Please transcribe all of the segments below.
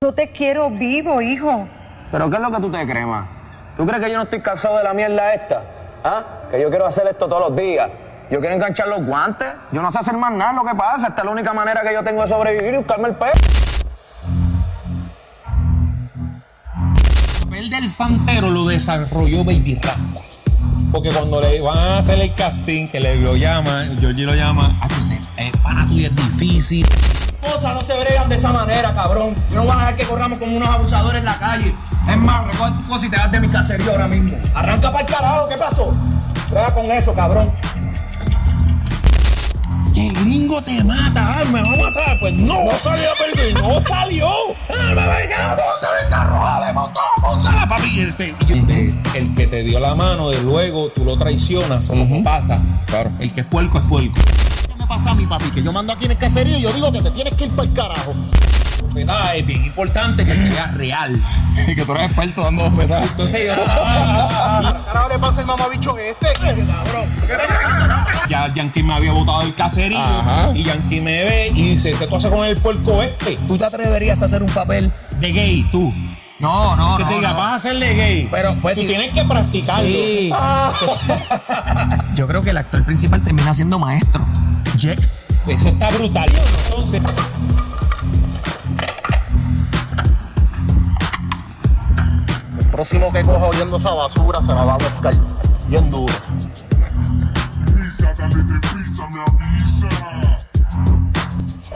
Yo te quiero vivo, hijo. ¿Pero qué es lo que tú te crees, ¿Tú crees que yo no estoy cansado de la mierda esta? ¿Ah? Que yo quiero hacer esto todos los días. Yo quiero enganchar los guantes. Yo no sé hacer más nada lo que pasa. Esta es la única manera que yo tengo de sobrevivir y buscarme el pez. El papel del santero lo desarrolló Baby Porque cuando le van a hacer el casting, que le lo llaman, Georgie lo llama, ah, es eh, para tuyo es difícil cosas no se bregan de esa manera, cabrón. Yo no voy a dejar que corramos como unos abusadores en la calle. Es más, recuerda tus cosas y te das de mi cacería ahora mismo. Arranca para el carajo, ¿qué pasó? Trae con eso, cabrón. El gringo te mata, ah, me va a matar. Pues no, no salió a no salió. Ah, el carro, dale, la papi. Este. El que te dio la mano, de luego tú lo traicionas eso que pasa. Claro. El que es puerco es puerco pasar, mi papi, que yo mando aquí en el caserío y yo digo que te tienes que ir para el carajo. es bien importante que se vea real. Y que tú eres experto dando bofetadas. Entonces yo. Ahora le pasa el mamabicho este. Ya Yankee me había botado el caserío. Y Yankee me ve y dice: ¿Qué tú con el puerco este? ¿Tú te atreverías a hacer un papel de gay, tú? No, no, que no. Que te diga, vas a hacerle gay. Pero pues. si... tienes que practicarlo. Yo creo que el actor principal termina siendo maestro. Jack. Eso está brutal. Entonces. El próximo que coja oyendo esa basura se la va a buscar bien duro. Prisa, dale de prisa, me avisa.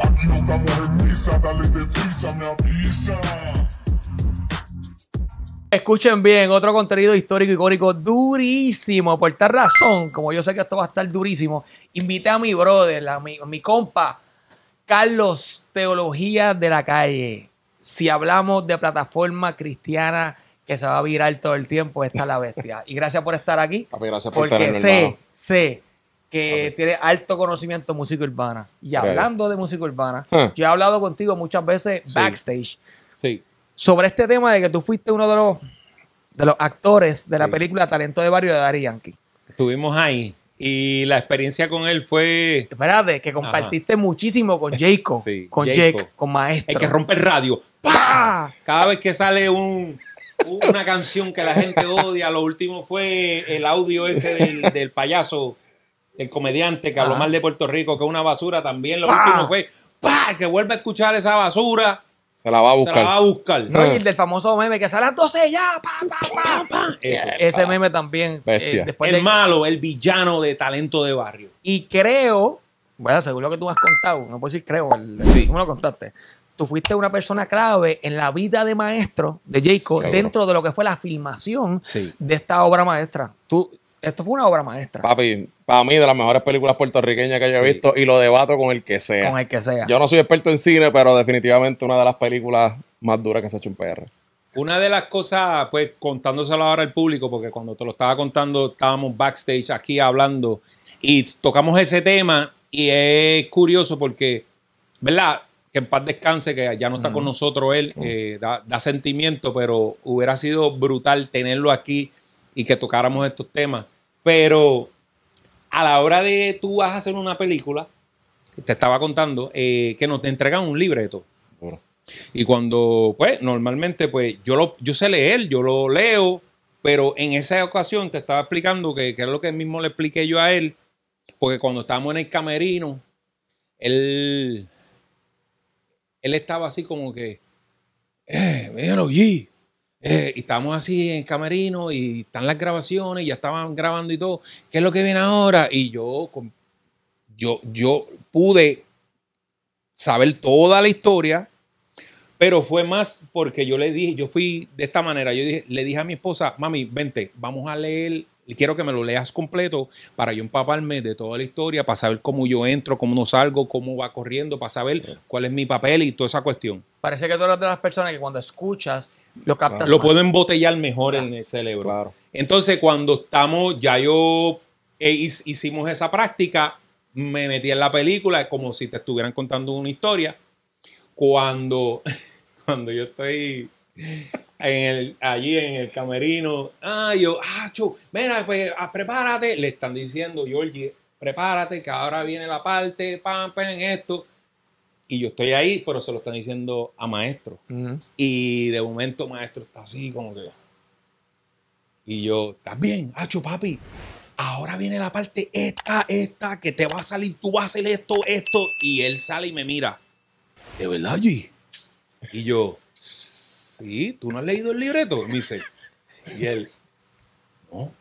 Aquí no estamos en misa, dale de prisa, me avisa. Escuchen bien, otro contenido histórico, y icónico, durísimo. Por tal razón, como yo sé que esto va a estar durísimo, invité a mi brother, a mi, compa, Carlos Teología de la Calle. Si hablamos de plataforma cristiana que se va a virar todo el tiempo, está la bestia. Y gracias por estar aquí. gracias por porque en sé, hermano. sé que tiene alto conocimiento de música urbana. Y hablando de música urbana, yo he hablado contigo muchas veces backstage. Sí sobre este tema de que tú fuiste uno de los, de los actores de la película Talento de Barrio de Dari Yankee. Estuvimos ahí y la experiencia con él fue... Espérate, que compartiste muchísimo con Jacob, sí, con Jacob. con Maestro. El que rompe el radio. Cada vez que sale un una canción que la gente odia. Lo último fue el audio ese del, payaso, el comediante que habló mal de Puerto Rico, que es una basura también. Lo último fue ¡pah! que vuelve a escuchar esa basura. Se la va a buscar. Se la va a buscar. No, eh. el del famoso meme que sale a las 12 ya, eh, Ese meme también. Eh, el malo, el villano de talento de barrio. Y creo, bueno, según lo que tú has contado, no puedo decir creo, sí. tú lo contaste. Tú fuiste una persona clave en la vida de maestro de Jacob dentro de lo que fue la filmación de esta obra maestra. Tú, esto fue una obra maestra. Papi, para mí de las mejores películas puertorriqueñas que haya visto y lo debato con el que sea. Con el que sea. Yo no soy experto en cine, pero definitivamente una de las películas más duras que se ha hecho en PR. Una de las cosas, pues contándoselo ahora al público, porque cuando te lo estaba contando estábamos backstage aquí hablando y tocamos ese tema y es curioso porque, ¿verdad? Que en paz descanse, que ya no está con nosotros él, eh, da sentimiento, pero hubiera sido brutal tenerlo aquí y que tocáramos estos temas. Pero a la hora de tú vas a hacer una película, te estaba contando eh, que nos te entregan un libreto. Y cuando, pues, normalmente, pues, yo, lo, yo sé leer, yo lo leo, pero en esa ocasión te estaba explicando que, es lo que mismo le expliqué yo a él, porque cuando estábamos en el camerino, él, él estaba así como que, eh, míralo, Estamos eh, estábamos así en camerino y están las grabaciones, ya estaban grabando y todo. ¿Qué es lo que viene ahora? Y yo, yo, yo pude saber toda la historia, pero fue más porque yo le dije, yo fui de esta manera, yo le dije a mi esposa, mami, vente, vamos a leer quiero que me lo leas completo para yo empaparme de toda la historia, para saber cómo yo entro, cómo no salgo, cómo va corriendo, para saber cuál es mi papel y toda esa cuestión. Parece que tú eres de las personas que cuando escuchas lo captas. Lo puedo embotellar mejor en el cerebro. Entonces, cuando estamos, ya yo hicimos esa práctica, me metí en la película como si te estuvieran contando una historia. Cuando, cuando yo estoy en el, allí en el camerino. Ah, yo, ah, mira, pues, ah, prepárate. Le están diciendo, Georgie, prepárate, que ahora viene la parte, pam, pam, esto. Y yo estoy ahí, pero se lo están diciendo a maestro. Y de momento maestro está así, como que. Y yo, también bien? Acho, ah, papi. Ahora viene la parte esta, esta, que te va a salir, tú vas a hacer esto, esto. Y él sale y me mira. ¿De verdad, G? Y yo, sí, ¿tú no has leído el libreto? Me dice, y él, no.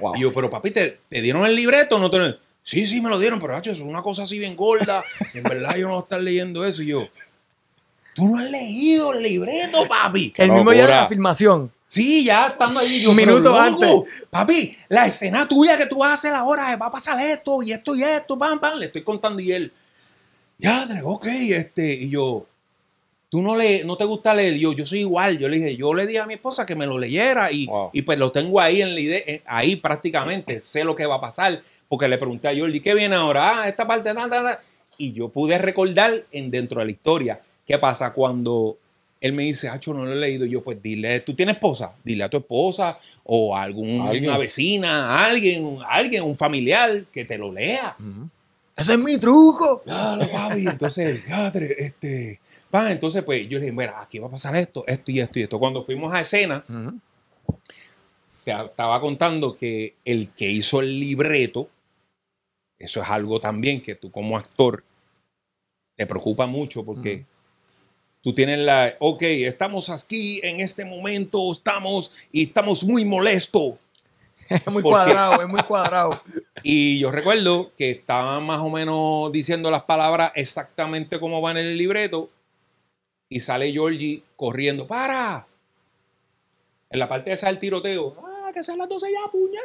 Wow. Y yo, pero papi, ¿te, dieron el libreto? No te Sí, sí, me lo dieron, pero hacho, es una cosa así bien gorda. En verdad yo no voy a estar leyendo eso. Y yo, tú no has leído el libreto, papi. El mismo día de la filmación. Sí, ya estando ahí. Yo, Un minuto antes. Papi, la escena tuya que tú vas a hacer ahora, eh, va a pasar esto y esto y esto, pam, pam. Le estoy contando y él, ya, ok, este, y yo, tú no, le, no te gusta leer. Yo, yo soy igual. Yo le dije, yo le dije a mi esposa que me lo leyera y, y pues lo tengo ahí en la idea, eh, ahí prácticamente. sé lo que va a pasar. Porque le pregunté a Jordi, ¿qué viene ahora? Ah, esta parte, nada nada Y yo pude recordar en dentro de la historia. ¿Qué pasa cuando él me dice, Hacho, no lo he leído. Yo, pues dile, ¿tú tienes esposa? Dile a tu esposa o a alguna vecina, alguien, alguien, un familiar que te lo lea. Ese es mi truco. Claro, papi. Entonces, este, entonces, pues yo le dije, mira, aquí va a pasar esto, esto y esto y esto. Cuando fuimos a escena, se estaba contando que el que hizo el libreto, eso es algo también que tú como actor te preocupa mucho porque tú tienes la, ok, estamos aquí en este momento, estamos y estamos muy molestos. Es muy cuadrado, es muy cuadrado. y yo recuerdo que estaban más o menos diciendo las palabras exactamente como van en el libreto y sale Georgie corriendo. ¡Para! En la parte de esa del tiroteo. ¡Ah, que sean las 12 ya, puña!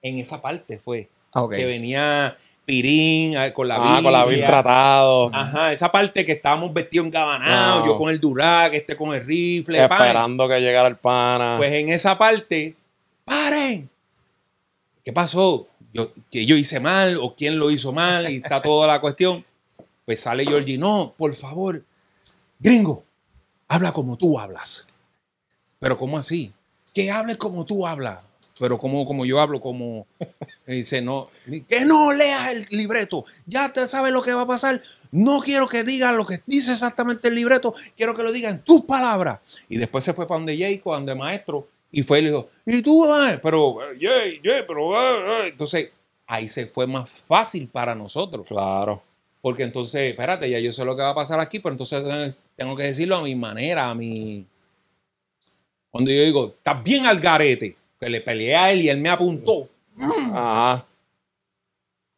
En esa parte fue. Ah, que venía Pirín ah, con la Ah, con la Biblia tratado. Ajá, esa parte que estábamos vestidos en gabanado, yo con el durag, este con el rifle. Esperando que llegara el pana. Pues en esa parte, ¡paren! ¿Qué pasó? Yo, ¿Que yo hice mal o quién lo hizo mal? Y está toda la cuestión. Pues sale Georgie, no, por favor, gringo, habla como tú hablas. Pero ¿cómo así? Que hable como tú hablas. Pero como, como yo hablo, como dice, no, que no leas el libreto, ya te sabes lo que va a pasar, no quiero que digas lo que dice exactamente el libreto, quiero que lo digas en tus palabras. Y después se fue para donde Jacob, donde maestro, y fue y le dijo, y tú, pero, yeah, yeah, pero, entonces ahí se fue más fácil para nosotros. Claro. Porque entonces, espérate, ya yo sé lo que va a pasar aquí, pero entonces eh, tengo que decirlo a mi manera, a mi. Cuando yo digo, estás bien al garete, que le peleé a él y él me apuntó. Ajá.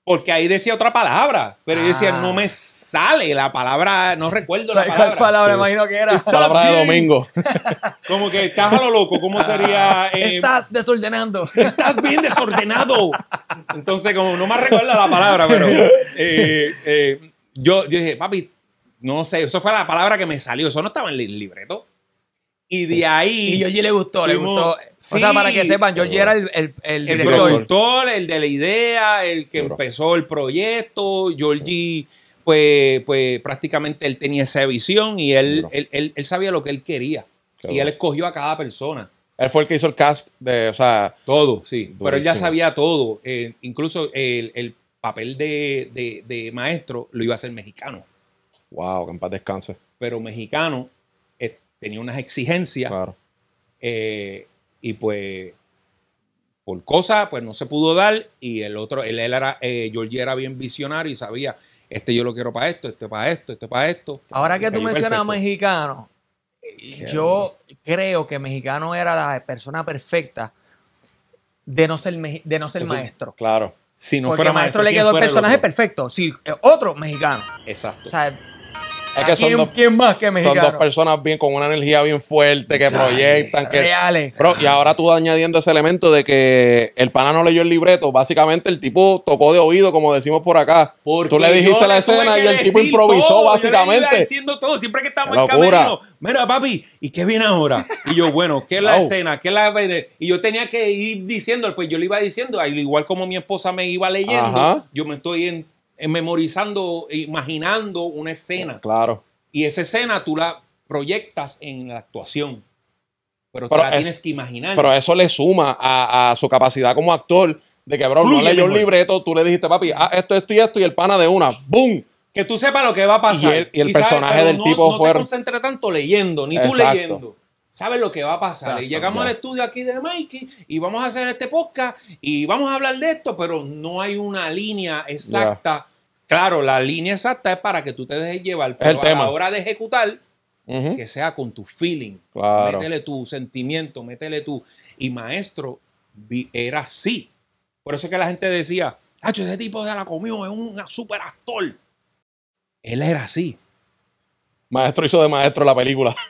Porque ahí decía otra palabra, pero yo decía, no ah. me sale la palabra, no recuerdo la palabra. ¿Cuál palabra? Imagino que era. Palabra de domingo. Como que estás a lo loco, ¿cómo ah. sería? Eh? estás desordenando. Estás bien desordenado. Entonces, como no me recuerda la palabra, pero eh, eh, yo, yo, dije, papi, no sé, eso fue la palabra que me salió, eso no estaba en el libreto. Y de ahí. Y Georgie le gustó, le gustó. o sea, para que sepan, Georgie era el, el, el productor, el de la idea, el que empezó el proyecto, Georgie, pues, pues prácticamente él tenía esa visión y él, él, sabía lo que él quería. Y él escogió a cada persona. Él fue el que hizo el cast de, o sea, Todo, sí. Pero él ya sabía todo. Eh, incluso el, papel de, de maestro lo iba a hacer mexicano. wow, que en paz descanse. Pero mexicano tenía unas exigencias. Eh, y pues, por cosa, pues no se pudo dar. Y el otro, él, era, eh, Georgie era bien visionario y sabía, este yo lo quiero para esto, este para esto, este para esto. Ahora que tú mencionas mexicano, yo creo que mexicano era la persona perfecta de no ser, de no ser maestro. Claro. Si no fuera maestro, le quedó el personaje perfecto. Si, eh, otro mexicano. Exacto. O es son dos, ¿Quién más que Son dos personas bien con una energía bien fuerte que proyectan. Que, reales. y ahora tú añadiendo ese elemento de que el pana no leyó el libreto. Básicamente el tipo tocó de oído, como decimos por acá. tú le dijiste la escena y el tipo improvisó, básicamente. Yo le diciendo todo. Siempre que estamos en camino, mira, papi, ¿y qué viene ahora? Y yo, bueno, ¿qué es la escena? ¿Qué es la.? Y yo tenía que ir diciendo, pues yo le iba diciendo, igual como mi esposa me iba leyendo, yo me estoy en eh, memorizando, eh, imaginando una escena. Claro. Y esa escena tú la proyectas en la actuación. Pero, tú la tienes que imaginar. Pero eso le suma a, su capacidad como actor de que, bro, no leyó un libreto, tú le dijiste, papi, esto, esto y esto, y el pana de una, ¡boom! Que tú sepas lo que va a pasar. Y el, personaje del tipo fue. No te tanto leyendo, ni tú leyendo. Sabes lo que va a pasar. y llegamos al estudio aquí de Mikey y vamos a hacer este podcast y vamos a hablar de esto, pero no hay una línea exacta. Claro, la línea exacta es para que tú te dejes llevar, pero el tema. a la hora de ejecutar, que sea con tu feeling. Métele tu sentimiento, métele tu. Y maestro era así. Por eso es que la gente decía, acho ese tipo de la comió, es un super actor. Él era así. Maestro hizo de maestro la película.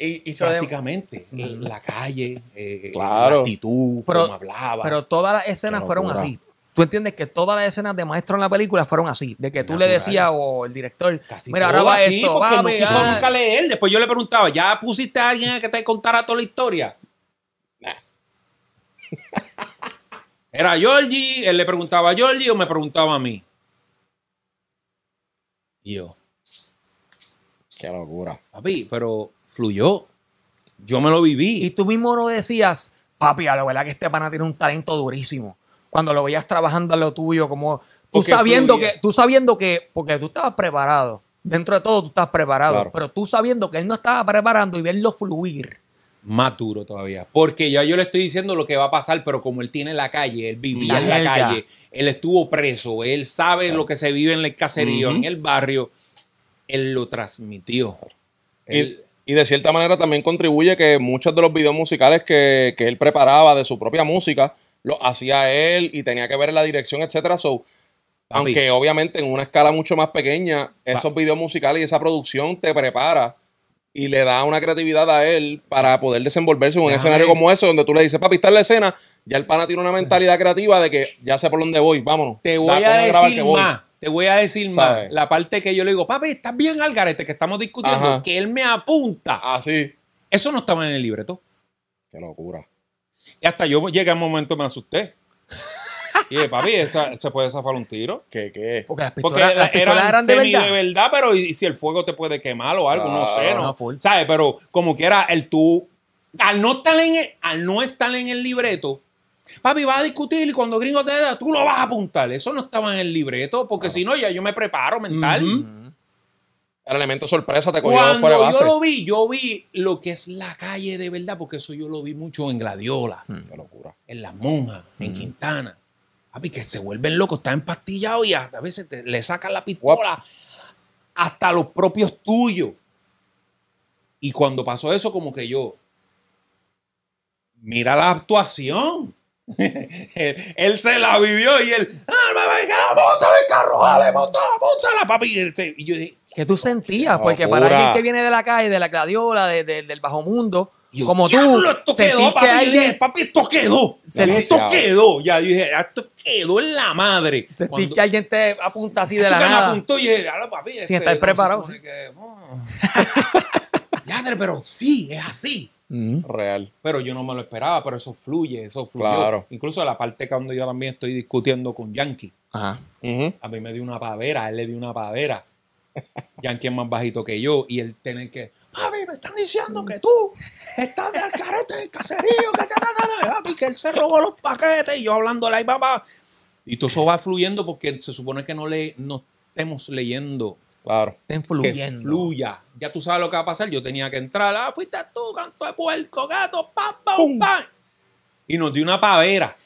Y, hizo Prácticamente. La calle, eh, claro. la actitud, hablaba. Pero todas las escenas fueron así tú entiendes que todas las escenas de maestro en la película fueron así, de que tú le decías o el director, Casi mira, ahora va esto, porque va, no quiso nunca leer. Después yo le preguntaba, ¿ya pusiste a alguien a que te contara toda la historia? Era Georgie, él le preguntaba a Giorgi o me preguntaba a mí. yo. Qué locura. Papi, pero fluyó. Yo me lo viví. Y tú mismo no decías, papi, a la verdad que este pana tiene un talento durísimo cuando lo veías trabajando en lo tuyo, como tú sabiendo que, tú sabiendo que, porque tú estabas preparado, dentro de todo tú estás preparado, pero tú sabiendo que él no estaba preparando y verlo fluir. Maturo todavía, porque ya yo le estoy diciendo lo que va a pasar, pero como él tiene la calle, él vivía en la calle, él estuvo preso, él sabe lo que se vive en el caserío, en el barrio, él lo transmitió. y, de cierta manera también contribuye que muchos de los videos musicales que él preparaba de su propia música, lo hacía él y tenía que ver la dirección, etcétera. So, aunque obviamente en una escala mucho más pequeña, esos videos musicales y esa producción te prepara y le da una creatividad a él para poder desenvolverse en un escenario como ese, donde tú le dices, papi, está en la escena, ya el pana tiene una mentalidad creativa de que ya sé por dónde voy, vámonos. Te voy a decir más, te voy a decir más, la parte que yo le digo, papi, estás bien al este que estamos discutiendo, que él me apunta. Así. Ah, Eso no estaba en el libreto. Qué locura. Y hasta yo llegué a un momento me asusté. Y dije, papi, ¿se puede zafar un tiro? ¿Qué, qué? Porque las pistolas, de, verdad. pero y, si el fuego te puede quemar o algo, no sé, ¿no? no sabes Pero como quiera, el tú, al no, estar en el, al no estar en el libreto, Papi, vas a discutir y cuando gringo te da, tú lo vas a apuntar. Eso no estaba en el libreto, porque si no, ya yo me preparo mental el elemento sorpresa te cogió fuera de base. Yo lo vi, yo vi lo que es la calle de verdad, porque eso yo lo vi mucho en Gladiola, hmm. locura. en La Monjas, en hmm. Quintana. Papi, que se vuelven locos, están empastillados y a veces le sacan la pistola hasta los propios tuyos. Y cuando pasó eso, como que yo, mira la actuación. él, se la vivió y él, ¡ah, me venga, monta el carro! ¡Dale, monta, monta la papi! Y yo dije, que tú sentías, porque para alguien que viene de la calle, de la gladiola, de, de, del bajo mundo, como tú, esto quedó, papi, que alguien... papi, esto quedó, esto ah. quedó, ya dije, ah, esto quedó en la madre. Sentí Cuando... que alguien te apunta así de este la, nada. Me apuntó y dije, papi, sin estar preparado. No mm. pero sí, es así. Mm. Real. Pero yo no me lo esperaba, pero eso fluye, eso fluye Claro. Incluso la parte que yo también estoy discutiendo con Yankee. Ajá. A mí me dio una pavera, a él le dio una pavera. Yankee es más bajito que yo y él tiene que, Papi, me están diciendo que mm. tú estás del en el caserío, que, que, que, que, él se robó los paquetes y yo hablando ahí, papá. Y todo eso va fluyendo porque se supone que no, le, no estemos leyendo. Claro. Estén fluyendo. Que fluya. Ya tú sabes lo que va a pasar. Yo tenía que entrar. Ah, fuiste tú, canto de puerco, gato, pam, pam, pam. Y nos dio una pavera.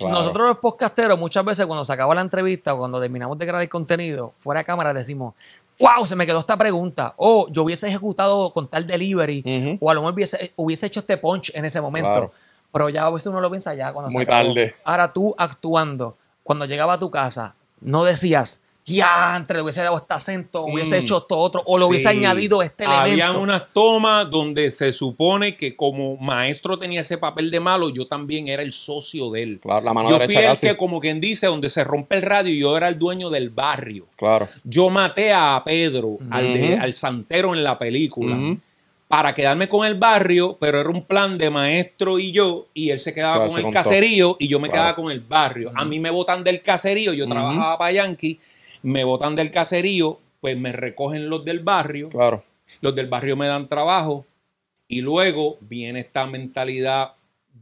Nosotros los podcasteros muchas veces cuando se acaba la entrevista o cuando terminamos de crear el contenido, fuera de cámara decimos, wow, se me quedó esta pregunta. O oh, yo hubiese ejecutado con tal delivery, o a lo mejor hubiese, hecho este punch en ese momento. Pero ya a veces uno lo piensa ya cuando Muy tarde. Ahora tú actuando, cuando llegaba a tu casa, no decías, ya, antes le hubiese dado este acento, mm. hubiese hecho esto otro, o le hubiese añadido este elemento. Habían unas tomas donde se supone que como maestro tenía ese papel de malo, yo también era el socio de él. Claro, la mano yo fui que, como quien dice, donde se rompe el radio, yo era el dueño del barrio. Claro. Yo maté a Pedro, al, al, santero en la película. Para quedarme con el barrio, pero era un plan de maestro y yo, y él se quedaba con el caserío y yo me quedaba con el barrio. A mí me botan del caserío, yo trabajaba para Yankee, me botan del caserío, pues me recogen los del barrio. Claro. Los del barrio me dan trabajo. Y luego viene esta mentalidad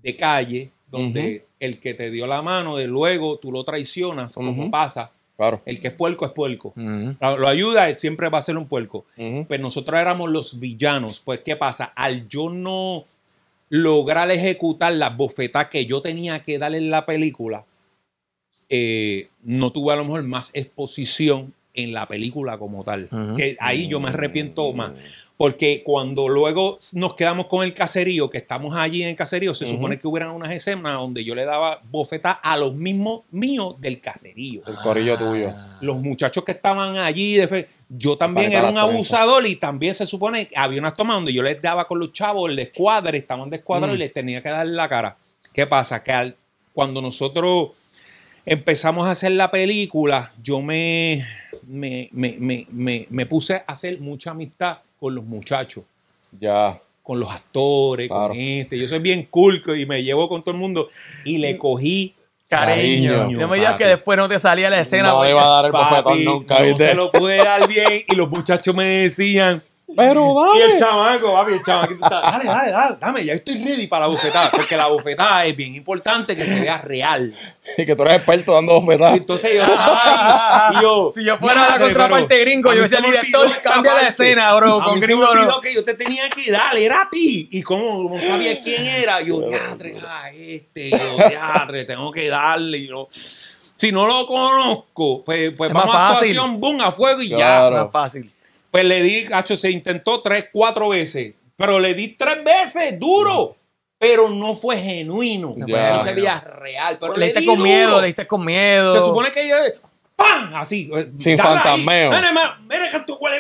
de calle, donde el que te dio la mano, de luego tú lo traicionas, como pasa. Claro. El que es puerco es puerco. Lo ayuda, eh, siempre va a ser un puerco. Pero pues nosotros éramos los villanos. Pues, ¿qué pasa? Al yo no lograr ejecutar las bofetas que yo tenía que darle en la película, eh, no tuve a lo mejor más exposición en la película como tal. Que ahí yo me arrepiento más. Mm. Porque cuando luego nos quedamos con el caserío, que estamos allí en el caserío, se supone que hubieran unas escenas donde yo le daba bofetas a los mismos míos del caserío. El corillo tuyo. Ah. Los muchachos que estaban allí, yo también era un abusador y también se supone que había unas tomas donde yo les daba con los chavos, el escuadra, estaban de escuadra y mm. les tenía que dar la cara. ¿Qué pasa? Que al, cuando nosotros empezamos a hacer la película, yo me, me, puse a hacer mucha amistad con los muchachos. Ya. Con los actores, con este. Yo soy bien cool y me llevo con todo el mundo. Y le cogí cariño. Yo me digas que después no te salía la escena. No le iba a dar el nunca. No se lo pude dar bien. Y los muchachos me decían, pero dale. Y el chamaco, papi, el chamaco está, dale, dale, dale, dame, ya estoy ready para la bofetada, porque la bofetada es bien importante que se vea real. Y que tú eres experto dando bofetadas. Entonces yo, ah, ah, ah", yo si yo fuera la contraparte gringo, yo sería el director, cambia la escena, bro, con mí gringo. Se me que yo te tenía que dar? era a ti. Y como no sabía quién era, yo, Teatre, a este, yo, Teatre, tengo que darle, y si no lo conozco, pues, pues vamos a actuación, boom, a fuego y ya. Más fácil. Pues le di, Hacho, se intentó tres, cuatro veces, pero le di tres veces, duro. Pero no fue genuino. No, sería pues, se veía real. Pero le, diste con miedo, le diste con miedo. Se supone que yo. ¡Pam! Así. Eh, Sin fantasmeo. Mira, tu cuál.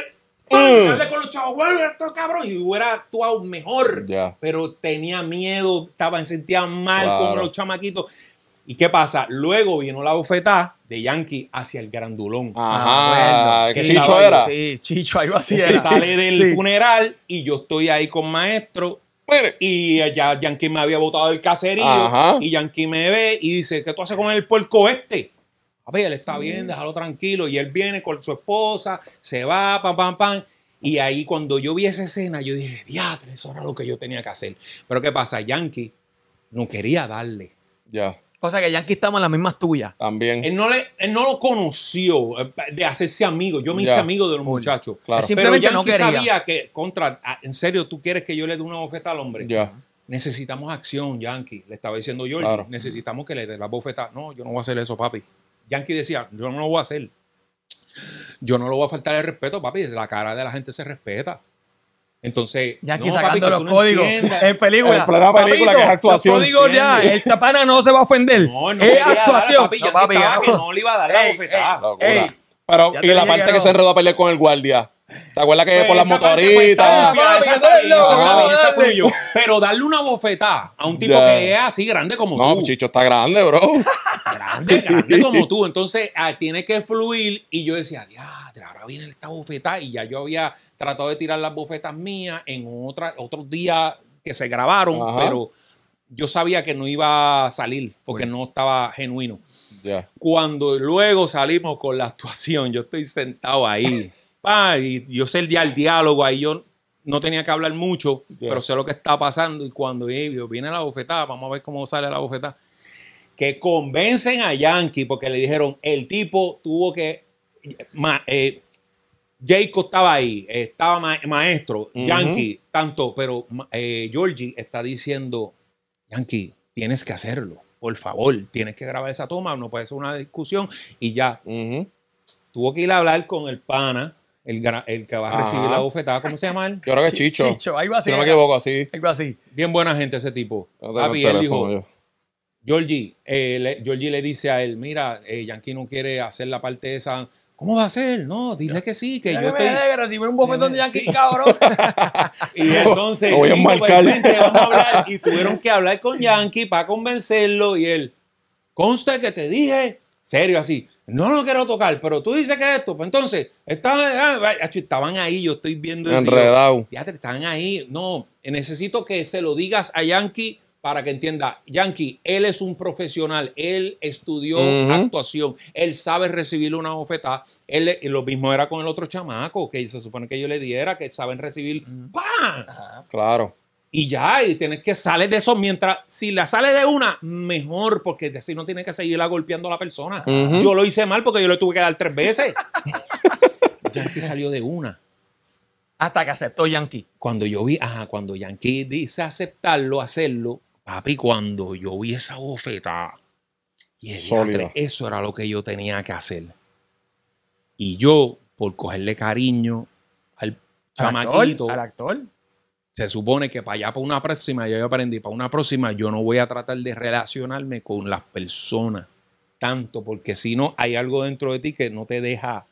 Mm. con los chavos, cabrón. Y hubiera actuado mejor. Pero tenía miedo, estaba, sentía mal con los chamaquitos. ¿Y qué pasa? Luego vino la bofetada de Yankee hacia el grandulón. Ajá, ah, ah, bueno, Chicho era. Sí, Chicho, así Sale del funeral y yo estoy ahí con maestro. Y allá Yankee me había botado el caserío. Y Yankee me ve y dice, ¿qué tú haces con el puerco este? A ver, él está bien, mm. déjalo tranquilo. Y él viene con su esposa, se va, pam, pam, pam. Y ahí cuando yo vi esa escena, yo dije, diadre, eso era lo que yo tenía que hacer. Pero ¿qué pasa? Yankee no quería darle. Ya cosa que Yankee estaba en las mismas tuyas. También. Él no, no lo conoció eh, de hacerse amigo. Yo me hice amigo de los muchachos. Claro. Pero no Yankee sabía que, contra, en serio, tú quieres que yo le dé una bofeta al hombre. Ya. Necesitamos acción, Yankee. Le estaba diciendo yo, necesitamos que le dé la bofeta. No, yo no voy a hacer eso, papi. Yankee decía, yo no lo voy a hacer. Yo no lo voy a faltar el respeto, papi. La cara de la gente se respeta. Entonces, ya aquí sacando papi, los códigos. es película. La película que es actuación. Los códigos ya, el tapana no se va a ofender. No, no, es actuación. Papi, no, no. le iba a dar la bofetada. Pero, y la parte que se enredó a pelear con el guardia. ¿Te acuerdas que pues por las motoritas? Pero darle una bofetada a un tipo que es así grande como tú. No, Chicho está grande, bro. grande, grande como tú. Entonces, ah, tiene que fluir. Y yo decía, diadre, ahora viene esta bofetada. Y ya yo había tratado de tirar las bofetas mías en otra, otros días que se grabaron, pero yo sabía que no iba a salir porque no estaba genuino. Cuando luego salimos con la actuación, yo estoy sentado ahí y yo sé el, día el diálogo, ahí yo no tenía que hablar mucho, pero sé lo que está pasando y cuando viene la bofetada, vamos a ver cómo sale la bofetada, que convencen a Yankee porque le dijeron, el tipo tuvo que, eh, Jacob estaba ahí, estaba maestro, Yankee, tanto, pero eh, Georgie está diciendo, Yankee, tienes que hacerlo, por favor, tienes que grabar esa toma, no puede ser una discusión y ya. Tuvo que ir a hablar con el pana el, el que va a recibir la bofetada, ¿cómo se llama él? Yo creo que Chicho. Chicho, algo así. Si no me equivoco, así. Algo así. Bien buena gente ese tipo. Javier dijo, Georgie, eh, le, Georgie le dice a él, mira, eh, Yankee no quiere hacer la parte esa. ¿Cómo va a ser? No, dile que sí, que yo te... recibir un bofetón de Yankee, cabrón. y entonces... vamos a Y tuvieron que hablar con Yankee para convencerlo y él... conste que te dije, serio así, no lo quiero tocar, pero tú dices que esto. Pues entonces, ah, estaban, ahí, yo estoy viendo eso. Enredado. Ya están ahí. No, necesito que se lo digas a Yankee para que entienda. Yankee, él es un profesional. Él estudió actuación. Él sabe recibir una bofetada. Él, lo mismo era con el otro chamaco que se supone que yo le diera, que saben recibir. ¡Pam! Claro y ya, y tienes que salir de eso mientras, si la sale de una, mejor, porque así no tienes que seguirla golpeando a la persona. Yo lo hice mal porque yo le tuve que dar tres veces. Yankee salió de una. Hasta que aceptó Yankee. Cuando yo vi, ajá, cuando Yankee dice aceptarlo, hacerlo, papi, cuando yo vi esa bofeta, y el eso era lo que yo tenía que hacer. Y yo, por cogerle cariño al, chamaquito. al actor se supone que para allá, para una próxima, yo aprendí, para una próxima, yo no voy a tratar de relacionarme con las personas tanto, porque si no, hay algo dentro de ti que no te deja.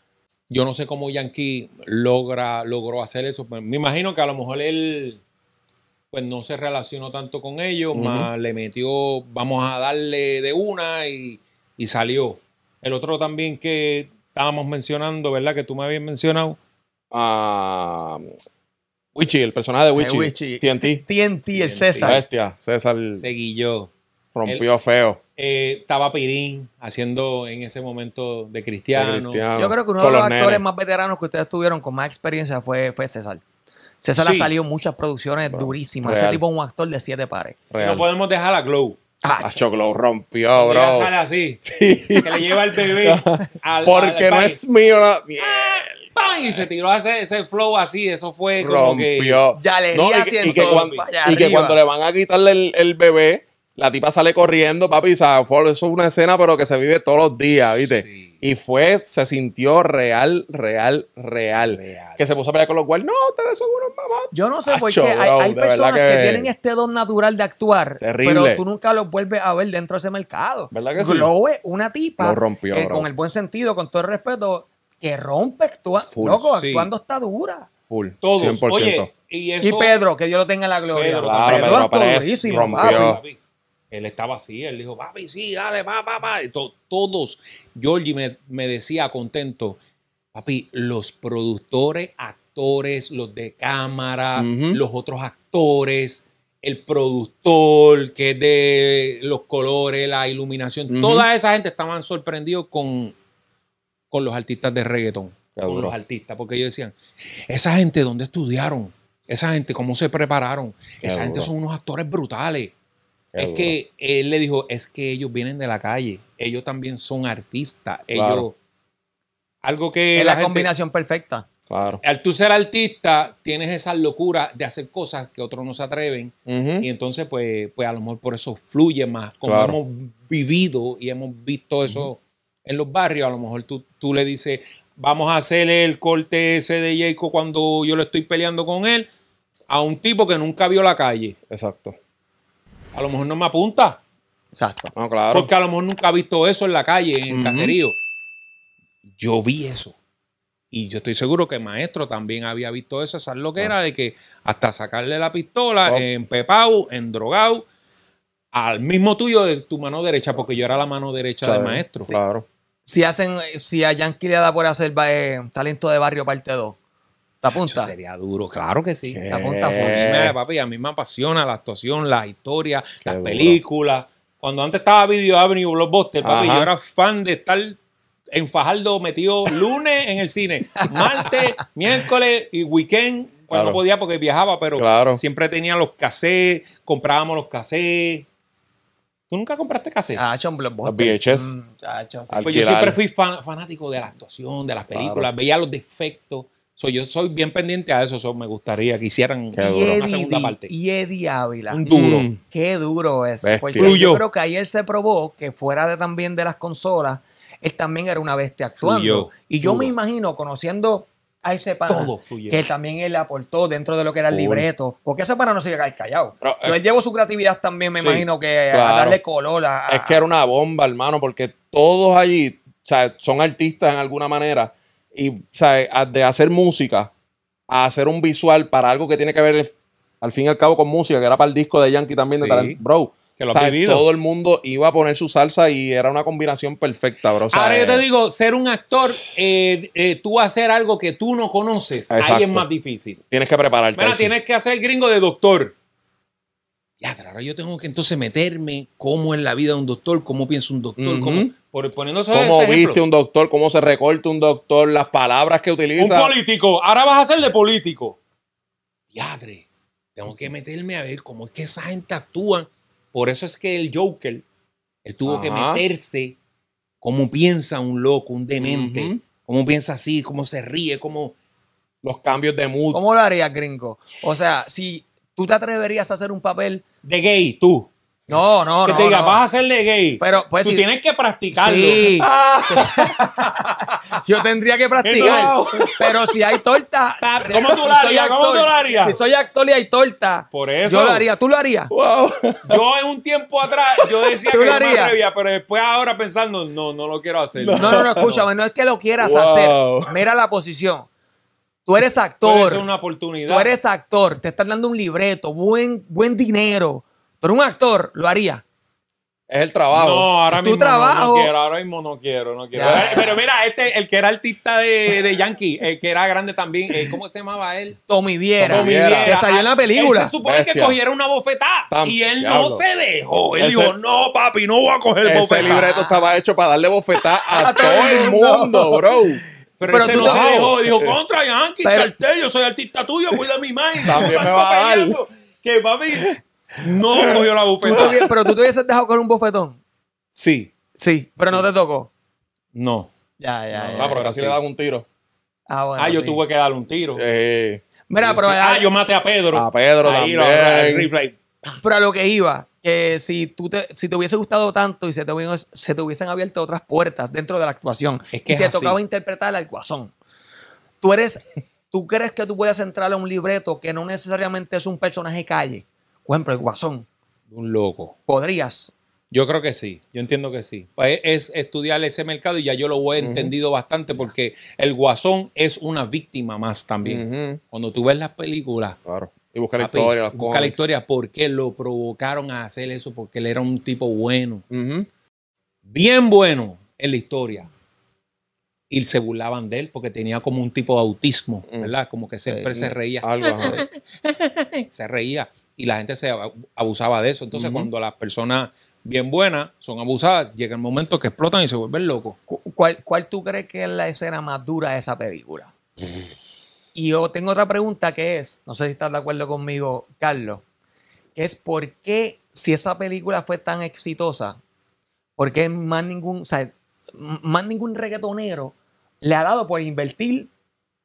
Yo no sé cómo Yankee logra, logró hacer eso. Pues, me imagino que a lo mejor él pues no se relacionó tanto con ellos, más le metió, vamos a darle de una y, salió. El otro también que estábamos mencionando, ¿verdad? Que tú me habías mencionado. a... Ah, Wichi, el personaje de Wichi. TNT. TNT, el César. Bestia, César. yo, Rompió feo. Eh, estaba Pirín haciendo en ese momento de cristiano. Yo creo que uno de los, actores más veteranos que ustedes tuvieron con más experiencia fue, fue César. César ha salido muchas producciones durísimas. es Ese tipo un actor de siete pares. No podemos dejar a Glow. a ah. Glow rompió, bro. Ya sale así. Que le lleva el TV, Porque no es mío. La... Y se tiró ese, ese flow así. Eso fue como que. Ya le y, que, cuando, le van a quitarle el, bebé, la tipa sale corriendo, papi, eso es una escena, pero que se vive todos los días, ¿viste? Y fue, se sintió real, real, real, Que se puso a pelear con los cual no, ustedes son unos mamás. Yo no sé por hay, personas que, tienen este don natural de actuar, pero tú nunca lo vuelves a ver dentro de ese mercado. ¿Verdad que sí? una tipa. Lo rompió, eh, Con el buen sentido, con todo el respeto, que rompe actúa, actuando está dura. Full, 100%. y, Pedro, que Dios lo tenga en la gloria. Pedro, Él estaba así, él dijo, papi, sí, dale, va, va, va. todos, Georgie me, me decía contento, papi, los productores, actores, los de cámara, los otros actores, el productor que es de los colores, la iluminación, toda esa gente estaban sorprendidos con con los artistas de reggaeton, con los artistas, porque ellos decían, esa gente, ¿dónde estudiaron? Esa gente, ¿cómo se prepararon? esa gente son unos actores brutales. es que él le dijo, es que ellos vienen de la calle, ellos también son artistas, Algo que... Es la, combinación perfecta. Claro. Al tú ser artista, tienes esa locura de hacer cosas que otros no se atreven. Y entonces, pues, pues a lo mejor por eso fluye más. Como hemos vivido y hemos visto eso en los barrios, a lo mejor tú, le dices, vamos a hacerle el corte ese de Jacob cuando yo le estoy peleando con él, a un tipo que nunca vio la calle. Exacto. A lo mejor no me apunta. Exacto. claro. Porque a lo mejor nunca ha visto eso en la calle, en el caserío. Yo vi eso. Y yo estoy seguro que el maestro también había visto eso, esa que ah. era de que hasta sacarle la pistola, oh. en pepau, en drogado, al mismo tuyo de tu mano derecha, porque yo era la mano derecha del maestro. Claro. Si hacen, si a Yankee le da por hacer eh, talento de barrio parte 2, ¿te apunta? sería duro, claro que sí. Te apunta eh. a a mí me apasiona la actuación, la historia, las películas. Cuando antes estaba Video Avenue Blockbuster, papi, yo era fan de estar en Fajardo metido lunes en el cine, martes, miércoles y weekend. Cuando podía porque viajaba, pero siempre tenía los cassettes, comprábamos los cassettes ¿Tú nunca compraste cassette? Ah, los VHS. Mm, pues yo siempre fui fanático de la actuación, de las películas, veía los defectos. yo soy bien pendiente a eso, me gustaría que hicieran una segunda parte. Y Eddie Ávila. Un duro. Mm. qué duro es. Porque yo creo que ayer se probó que fuera de, también de las consolas, él también era una bestia actuando. Y yo me imagino, conociendo a ese pana que también él aportó dentro de lo que era el libreto. Porque ese pana no se quedaba callado. Pero, eh, él llevó su creatividad también, me imagino, que a darle color Es que era una bomba, hermano, porque todos allí son artistas en alguna manera. Y de hacer música a hacer un visual para algo que tiene que ver al fin y al cabo con música, que era para el disco de Yankee también de Talent. Bro, todo el mundo iba a poner su salsa y era una combinación perfecta, bro. Ahora yo te eh, digo, ser un actor, eh, eh, tú hacer algo que tú no conoces, ahí es más difícil. Tienes que prepararte. Mira, tienes que hacer gringo de doctor. Ya, ahora yo tengo que entonces meterme cómo es la vida de un doctor, cómo piensa un doctor, cómo, cómo viste un doctor, cómo se recorta un doctor, las palabras que utiliza. Un político, ahora vas a ser de político. Diadre, tengo que meterme a ver cómo es que esa gente actúa por eso es que el Joker, él tuvo que meterse como piensa un loco, un demente, como piensa así, como se ríe, como los cambios de mood. ¿Cómo lo harías, gringo? O sea, si tú te atreverías a hacer un papel de gay, tú. No, no, no. Que te diga, vas a hacerle gay. Pero, pues, Tú si... tienes que practicarlo. Sí. Ah. Yo tendría que practicar. Pero si hay torta. Ah, ¿Cómo tú lo harías? Si ¿Cómo harías? Si soy actor y hay torta. Por eso. Yo lo haría. ¿Tú lo harías? Yo en un tiempo atrás, yo decía que no me pero después ahora pensando, no, no lo quiero hacer. No, no, no, escúchame, no, es que lo quieras hacer. Mira la posición. Tú eres actor. una oportunidad. Tú eres actor. Te están dando un libreto, buen, buen dinero pero un actor lo haría. Es el trabajo. No, ahora mismo. Tu trabajo. No, quiero, ahora mismo no quiero, no quiero. Pero, mira, este, el que era artista de, Yankee, el que era grande también, eh, ¿cómo se llamaba él? Tommy Viera. Tommy Que salió en la ah, película. se supone que cogiera una bofetada. y él no se dejó. Él dijo, no, papi, no voy a coger bofetada. Ese libreto estaba hecho para darle bofetada a, todo el mundo, bro. Pero, pero tú no se dejó. Dijo, eh. contra Yankee, cartel, yo soy artista tuyo, cuida mi imagen. También me va a dar. Que papi... No cogió la pero tú te hubieses dejado con un bofetón. Sí. Sí, pero no te tocó. No. Ya, ya. ya, ah, pero ahora sí. le daban un tiro. Ah, bueno. Ah, yo tuve que darle un tiro. Eh, Mira, pero. Ah, yo maté a Pedro. A Pedro también. pero a lo que iba, que si, tú te, si te hubiese gustado tanto y se te, hubiesen, se te hubiesen abierto otras puertas dentro de la actuación, es que y te tocaba interpretar al cuazón. Tú eres. ¿Tú crees que tú puedes entrar a un libreto que no necesariamente es un personaje calle? Por ejemplo, el guasón. Un loco. Podrías. Yo creo que sí, yo entiendo que sí. Pues es estudiar ese mercado y ya yo lo he entendido bastante porque el guasón es una víctima más también. Cuando tú ves las películas, claro. Y buscar la historia, las Buscar la historia, porque lo provocaron a hacer eso, porque él era un tipo bueno. Bien bueno en la historia. Y se burlaban de él porque tenía como un tipo de autismo, mm. ¿verdad? Como que siempre se reía. Algo, se reía y la gente se abusaba de eso. Entonces, cuando las personas bien buenas son abusadas, llega el momento que explotan y se vuelven locos. ¿Cuál, cuál tú crees que es la escena más dura de esa película? y yo tengo otra pregunta que es, no sé si estás de acuerdo conmigo, Carlos, que es por qué si esa película fue tan exitosa, por qué más ningún, más ningún reggaetonero le ha dado por invertir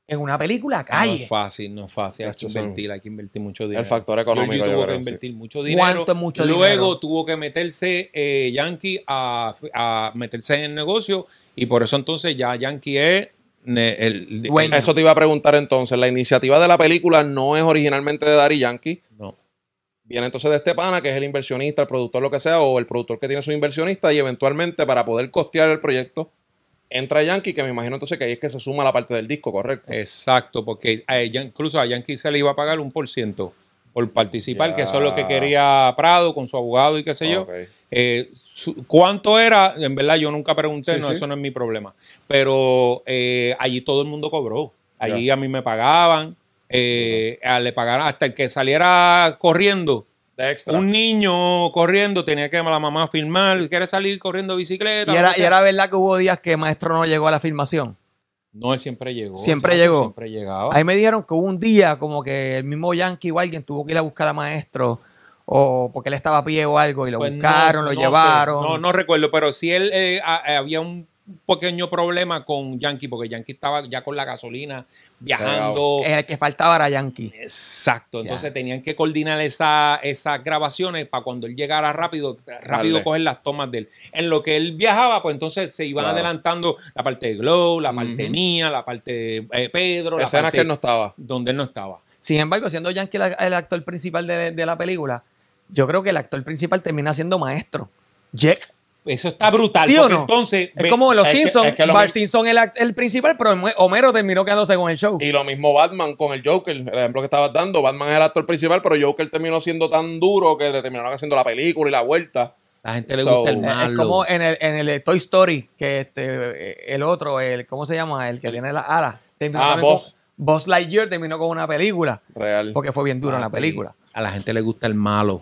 en una película calle. Ah, no es fácil, no es fácil. Hay que invertir, hay que invertir mucho dinero. El factor económico. que invertir mucho dinero. Luego tuvo que meterse eh, Yankee a, meterse en el negocio y por eso entonces ya Yankee es. El, bueno. Eso te iba a preguntar entonces. La iniciativa de la película no es originalmente de Dari Yankee. No. Viene entonces de este pana, que es el inversionista, el productor, lo que sea, o el productor que tiene su inversionista, y eventualmente para poder costear el proyecto, Entra Yankee, que me imagino entonces que ahí es que se suma la parte del disco, ¿correcto? Exacto, porque a incluso a Yankee se le iba a pagar un por ciento por participar, que eso es lo que quería Prado con su abogado y qué sé yo. Eh, ¿Cuánto era? En verdad yo nunca pregunté, no, eso no es mi problema. Pero eh, allí todo el mundo cobró. Allí a mí me pagaban, eh, le hasta el que saliera corriendo un niño corriendo tenía que a la mamá a filmar, quiere salir corriendo bicicleta. ¿Y era, verdad que hubo días que el maestro no llegó a la filmación. No, él siempre llegó. Siempre llegó. Ahí me dijeron que hubo un día como que el mismo Yankee o alguien tuvo que ir a buscar a maestro o porque él estaba a pie o algo y lo pues buscaron, lo llevaron. no, no recuerdo, pero si él eh, eh, había un pequeño problema con Yankee, porque Yankee estaba ya con la gasolina viajando. el que faltaba era Yankee. Exacto. Entonces tenían que coordinar esa, esas grabaciones para cuando él llegara rápido, rápido coger las tomas de él. En lo que él viajaba, pues entonces se iban adelantando la parte de Glow, la parte la parte de eh, Pedro. la escena que él no estaba. Donde él no estaba. Sin embargo, siendo Yankee el actor principal de, de la película, yo creo que el actor principal termina siendo maestro. Jack eso está brutal. Entonces, es como los Simpsons. Bart Simpson el, el principal, pero Homero terminó quedándose con el show. Y lo mismo Batman con el Joker. El ejemplo que estabas dando. Batman es el actor principal, pero Joker terminó siendo tan duro que terminaron haciendo la película y la vuelta. La gente le gusta el malo. Es como en el, Toy Story, que este, el otro, el, ¿cómo se llama? El que tiene las alas. Ah, Boss. Boss Lightyear terminó con una película. Real. Porque fue bien duro en la película. A la gente le gusta el malo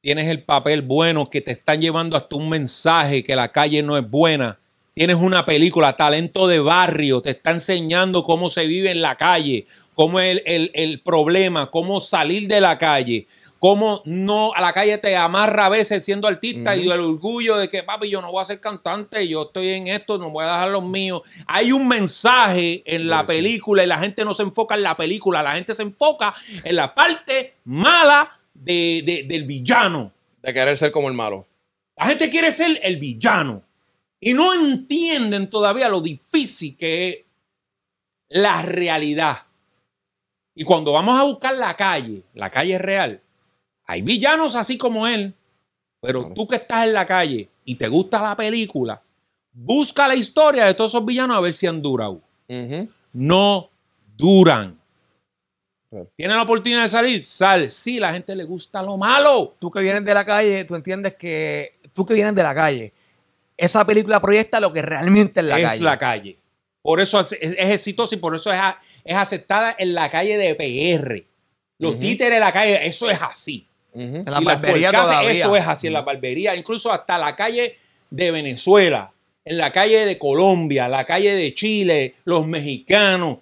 tienes el papel bueno que te están llevando hasta un mensaje que la calle no es buena. Tienes una película, talento de barrio, te está enseñando cómo se vive en la calle, cómo es el, problema, cómo salir de la calle, cómo no a la calle te amarra a veces siendo artista y el orgullo de que, papi, yo no voy a ser cantante, yo estoy en esto, no voy a dejar los míos. Hay un mensaje en la pues película y la gente no se enfoca en la película, la gente se enfoca en la parte mala de, del villano. De querer ser como el malo. La gente quiere ser el villano. Y no entienden todavía lo difícil que es la realidad. Y cuando vamos a buscar la calle, la calle es real. Hay villanos así como él, pero tú que estás en la calle y te gusta la película, busca la historia de todos esos villanos a ver si han durado. No duran tiene la oportunidad de salir? Sal. Sí, la gente le gusta lo malo. Tú que vienes de la calle, tú entiendes que. Tú que vienes de la calle, esa película proyecta lo que realmente es la calle. Es la calle. Por eso es, exitosa y por eso es, aceptada en la calle de PR. Los títeres de la calle, eso es así. En la barbería todavía. Eso es así, en la barbería. Incluso hasta la calle de Venezuela, en la calle de Colombia, la calle de Chile, los mexicanos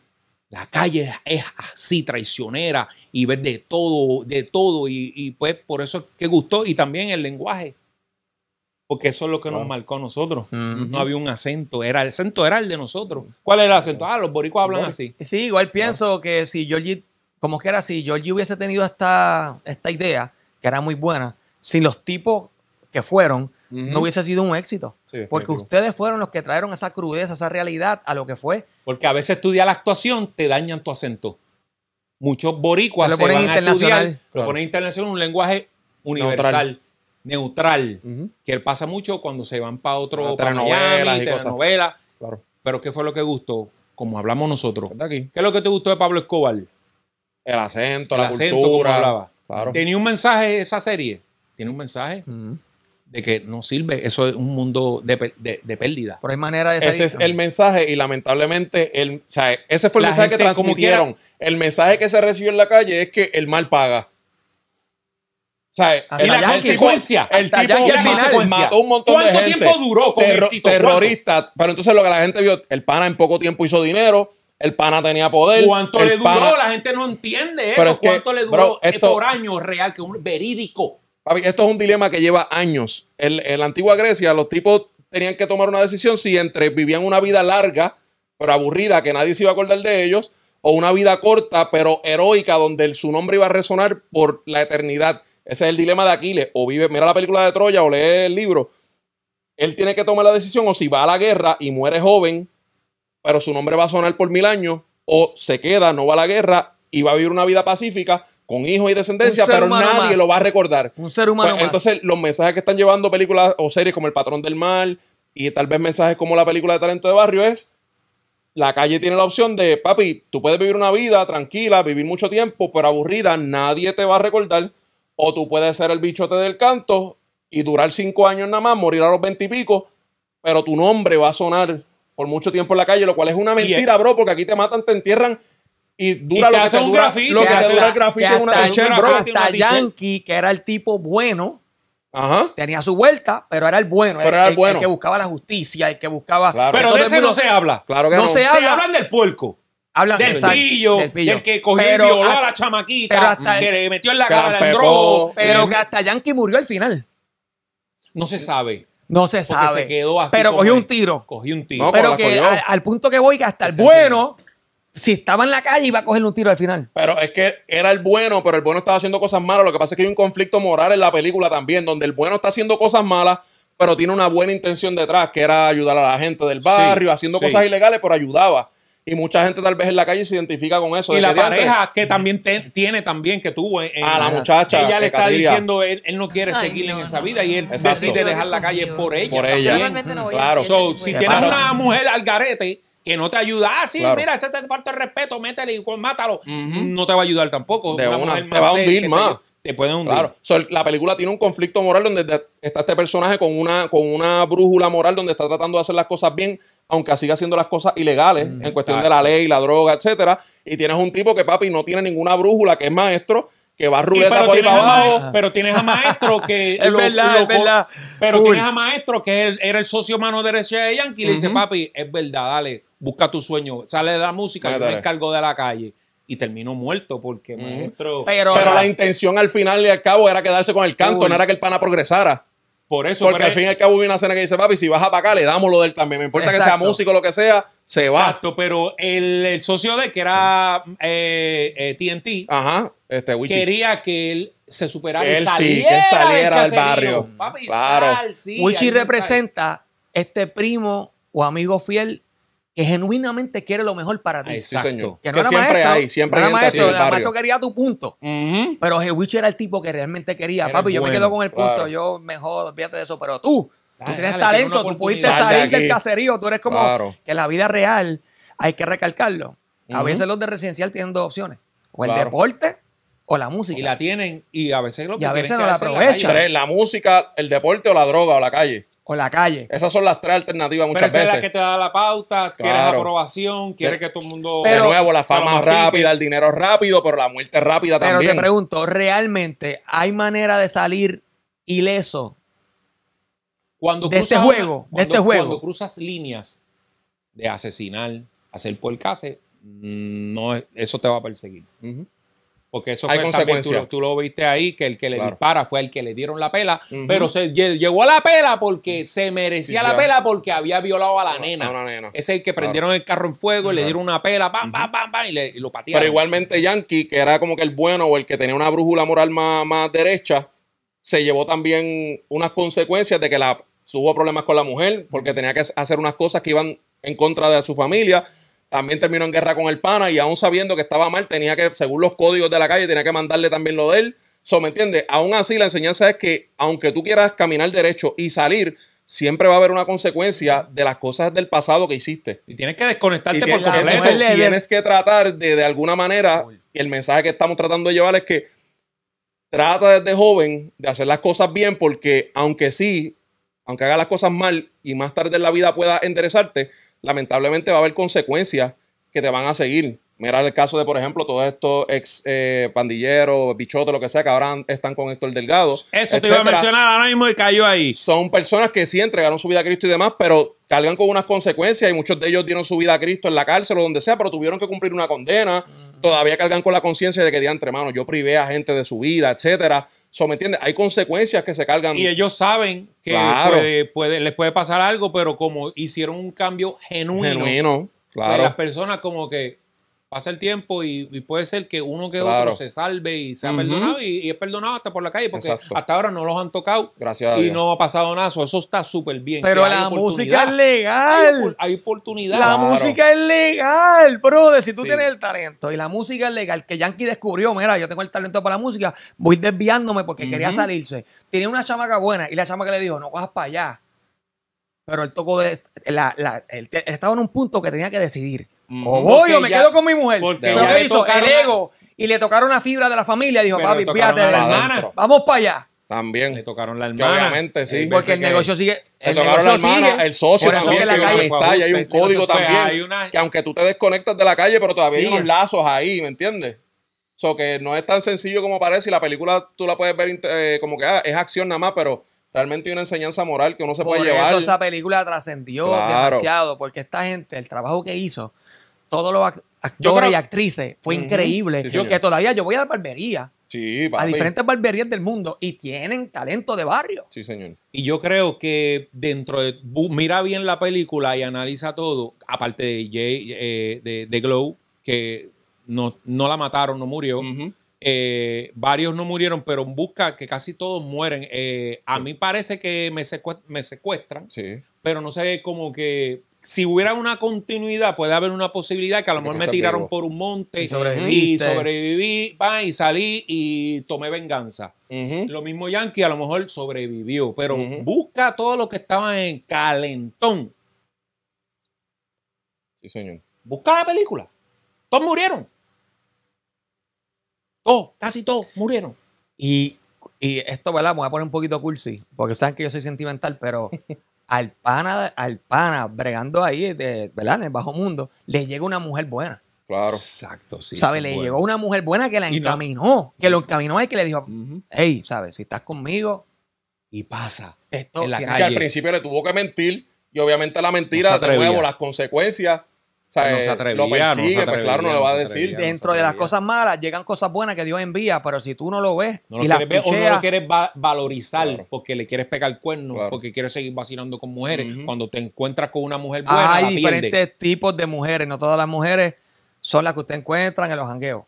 la calle es así, traicionera, y ves de todo, de todo, y, pues por eso que gustó, y también el lenguaje, porque eso es lo que nos marcó a nosotros. No había un acento, era el acento era el de nosotros. ¿Cuál era el acento? Ah, los boricuas hablan así. Sí, igual pienso que si Georgie, como que era, si Georgie hubiese tenido esta, esta idea, que era muy buena, si los tipos que fueron, no hubiese sido un éxito. porque ustedes fueron los que trajeron esa crudeza, esa realidad a lo que fue. Porque a veces estudiar la actuación te dañan tu acento. Muchos boricuas lo se van internacional, a estudiar, lo ponen internacional, un lenguaje universal, neutral, Que él que pasa mucho cuando se van para otro, para novelas Pero ¿qué fue lo que gustó? Como hablamos nosotros. Aquí. ¿Qué es lo que te gustó de Pablo Escobar? El acento, la cultura. ¿Tenía un mensaje esa serie? ¿Tiene un mensaje? de que no sirve. Eso es un mundo de, de, de pérdida. Pero hay manera de salir. Ese es el mensaje y lamentablemente, el, o sea, ese fue el mensaje que transmitieron. el mensaje que se recibió en la calle es que el mal paga. O sea, ah, y la consecuencia. El tipo mató un montón de gente. ¿Cuánto tiempo duró con Terrorista. Pero entonces lo que la gente vio, el pana en poco tiempo hizo dinero, el pana tenía poder. ¿Cuánto le duró? La gente no entiende eso. ¿Cuánto le duró bro, por año real, que un verídico? esto es un dilema que lleva años. En, la antigua Grecia, los tipos tenían que tomar una decisión si entre vivían una vida larga, pero aburrida, que nadie se iba a acordar de ellos, o una vida corta, pero heroica, donde su nombre iba a resonar por la eternidad. Ese es el dilema de Aquiles. O vive, mira la película de Troya o lee el libro. Él tiene que tomar la decisión o si va a la guerra y muere joven, pero su nombre va a sonar por mil años, o se queda, no va a la guerra y va a vivir una vida pacífica con hijos y descendencia, pero nadie lo va a recordar. Un ser humano. Pues, entonces, los mensajes que están llevando películas o series como El Patrón del Mal y tal vez mensajes como la película de Talento de Barrio es, la calle tiene la opción de, papi, tú puedes vivir una vida tranquila, vivir mucho tiempo, pero aburrida, nadie te va a recordar. O tú puedes ser el bichote del canto y durar cinco años nada más, morir a los veintipico, pero tu nombre va a sonar por mucho tiempo en la calle, lo cual es una mentira, bro, porque aquí te matan, te entierran y dura lo que, hace un grafito. Lo que, hace una Hasta Yankee, que era el tipo bueno, tenía su vuelta, pero era el bueno. Pero el, que buscaba la justicia, el que buscaba... Pero de ese no se habla. no, se habla. hablan del puerco. Hablan del, pillo, del que cogió y violó a, la chamaquita, que le metió en la cara el drogo. Pero que hasta Yankee murió al final. No se sabe. No se sabe. pero cogió un tiro. Cogió un tiro. pero que al, al, punto que voy, que hasta el este bueno si estaba en la calle iba a coger un tiro al final. Pero es que era el bueno, pero el bueno estaba haciendo cosas malas. Lo que pasa es que hay un conflicto moral en la película también, donde el bueno está haciendo cosas malas, pero tiene una buena intención detrás, que era ayudar a la gente del barrio, haciendo cosas ilegales, pero ayudaba. Y mucha gente tal vez en la calle se identifica con eso. Y la pareja que también tiene también, que tuvo en, a la muchacha. Ella le está diciendo, él, no quiere seguirle en esa vida y él decide dejar la calle por ella. Por ella. claro. So, si tienes una mujer al garete que no te ayuda. Ah, sí, mira, ese te falta el respeto, métele y pues, mátalo. No te va a ayudar tampoco. te va a hundir más. Te, puede hundir. Claro. la película tiene un conflicto moral donde está este personaje con una, con una brújula moral donde está tratando de hacer las cosas bien, aunque siga haciendo las cosas ilegales en cuestión de la ley, la droga, etcétera. Y tienes un tipo que, papi, no tiene ninguna brújula, que es maestro, que va ruleta por pero tienes a Maestro que. es verdad, es verdad. Pero tienes a Maestro que era el socio mano derecha de Yankee y le dice, papi, es verdad, dale, busca tu sueño, sale de la música, y me encargo de la calle y terminó muerto porque maestro. Pero, la intención al final y al cabo era quedarse con el canto, no era que el pana progresara. Por eso. Porque al fin el al cabo viene una cena que dice, papi, si vas a pagar, le damos lo del también. Me importa que sea músico o lo que sea, se va. Exacto, pero el, socio de que era TNT, eh, eh, Ajá, este, quería que él se superara él y saliera, sí, que saliera al barrio. Papi, claro. sal, sí, Wichi representa este primo o amigo fiel que genuinamente quiere lo mejor para ti. sí, señor. Que, no siempre hay, siempre hay el maestro quería tu punto. Pero Hewich era el tipo que realmente quería. Papi, yo me quedo con el punto, yo mejor, fíjate de eso. Pero tú, tú tienes talento, tú pudiste salir del caserío, tú eres como que la vida real hay que recalcarlo. A veces los de residencial tienen dos opciones, o el deporte o la música. Y la tienen y a veces lo que y a veces no la aprovechan. la música, el deporte o la droga o la calle o la calle. Esas son las tres alternativas muchas pero es la que te da la pauta, quieres aprobación, quiere que todo el mundo. de nuevo, la fama rápida, el dinero rápido, pero la muerte rápida también. Pero te pregunto, ¿realmente hay manera de salir ileso cuando este, este juego? Cuando, este juego. cruzas líneas de asesinar, hacer por no, eso te va a perseguir. Porque eso Hay consecuencias tú, lo viste ahí, que el que le dispara fue el que le dieron la pela, pero se llegó a la pela porque se merecía la pela porque había violado a la nena. Es el que prendieron el carro en fuego y le dieron una pela, pam, pam, pam, pam, y, lo patearon. Pero igualmente Yankee, que era como que el bueno o el que tenía una brújula moral más, derecha, se llevó también unas consecuencias de que la, tuvo problemas con la mujer porque tenía que hacer unas cosas que iban en contra de su familia también terminó en guerra con el pana y aún sabiendo que estaba mal, tenía que, según los códigos de la calle, tenía que mandarle también lo de él. So, ¿me entiendes? Aún así, la enseñanza es que aunque tú quieras caminar derecho y salir, siempre va a haber una consecuencia de las cosas del pasado que hiciste. Y tienes que desconectarte por completo. Tienes, tienes que tratar de, de alguna manera, el mensaje que estamos tratando de llevar es que trata desde joven de hacer las cosas bien porque aunque sí, aunque haga las cosas mal y más tarde en la vida pueda enderezarte, lamentablemente va a haber consecuencias que te van a seguir. Mira el caso de, por ejemplo, todos estos ex eh, pandilleros, bichotes, lo que sea, que ahora están con Héctor Delgado. Eso te iba a mencionar ahora mismo y cayó ahí. Son personas que sí entregaron su vida a Cristo y demás, pero cargan con unas consecuencias y muchos de ellos dieron su vida a Cristo en la cárcel o donde sea, pero tuvieron que cumplir una condena. Todavía cargan con la conciencia de que, diantre entre yo privé a gente de su vida, etcétera. So, ¿me entiendes? Hay consecuencias que se cargan. Y ellos saben que puede, les puede pasar algo, pero como hicieron un cambio genuino. Genuino, claro. las personas como que pasa el tiempo y, puede ser que uno que otro se salve y sea perdonado y, es perdonado hasta por la calle porque hasta ahora no los han tocado Gracias y no ha pasado nada. Eso está súper bien. Pero la música es legal. Hay, oportunidad. La música es legal, brother. Si tú tienes el talento y la música es legal, que Yankee descubrió, mira, yo tengo el talento para la música, voy desviándome porque quería salirse. Tiene una chamaca buena y la chamaca le dijo, no cojas para allá. Pero el toco de... La, estaba en un punto que tenía que decidir o voy me quedo con mi mujer. lo que hizo? El Y le tocaron la fibra de la familia. Dijo, papi, fíjate. hermana. Vamos para allá. También. Le tocaron la hermana. sí. Porque el negocio sigue. El negocio El socio también sigue hay un código también. Que aunque tú te desconectas de la calle, pero todavía hay unos lazos ahí, ¿me entiendes? So que no es tan sencillo como parece y la película tú la puedes ver eh, como que ah, es acción nada más, pero realmente hay una enseñanza moral que uno se Por puede eso esa película trascendió demasiado porque esta gente, el trabajo que hizo, todos los actores y actrices. Fue increíble. que todavía yo voy a la barbería. Sí, a diferentes barberías del mundo y tienen talento de barrio. Sí, señor. Y yo creo que dentro de. Mira bien la película y analiza todo, aparte de, Jay, eh, de, Glow, que no, no, la mataron, no murió. Eh, varios no murieron, pero busca que casi todos mueren. Eh, a mí parece que me, secuestran, sí. pero no sé cómo que si hubiera una continuidad, puede haber una posibilidad que a lo mejor me tiraron por un monte y, y sobreviví, va y salí y tomé venganza. Lo mismo Yankee a lo mejor sobrevivió, pero busca a todos los que estaban en calentón. Sí, señor. Busca la película. Todos murieron. Todos, casi todos murieron. Y, esto, ¿verdad? voy a poner un poquito cursi, porque saben que yo soy sentimental, pero al pana, al pana, bregando ahí, de, ¿verdad? En el bajo mundo, le llega una mujer buena. Claro. Exacto, sí. ¿Sabes? Le llegó una mujer buena que la encaminó, que lo encaminó y que le dijo, hey, ¿sabes? Si estás conmigo. Y pasa. Esto en la calle. Que al principio le tuvo que mentir y obviamente la mentira, de nuevo, las consecuencias sea, pues eh, no se atrevía, lo persigue, claro, no, le va a decir. Dentro de las cosas malas llegan cosas buenas que Dios envía, pero si tú no lo ves no y las o no lo quieres valorizar porque le quieres pegar cuernos, porque quieres seguir vacilando con mujeres, cuando te encuentras con una mujer ah, buena, hay diferentes tipos de mujeres, no todas las mujeres son las que usted encuentra en los jangueos.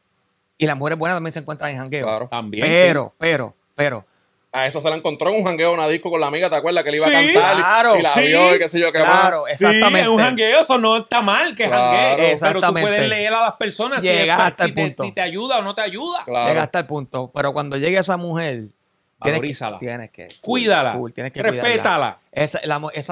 Y las mujeres buenas también se encuentran en jangueos. Claro, también. Pero, pero, pero, a eso se la encontró en un jangueo, una disco con la amiga, ¿te acuerdas? Que le iba a cantar y, la vio y qué sé yo qué claro, Exactamente. un jangueo, eso no está mal que es jangueo. Pero tú puedes leer a las personas si, te, ayuda o no te ayuda. Claro. Llegas hasta el punto. Pero cuando llegue esa mujer, Tienes que, tienes que, cuídala. tienes que respétala. Esa,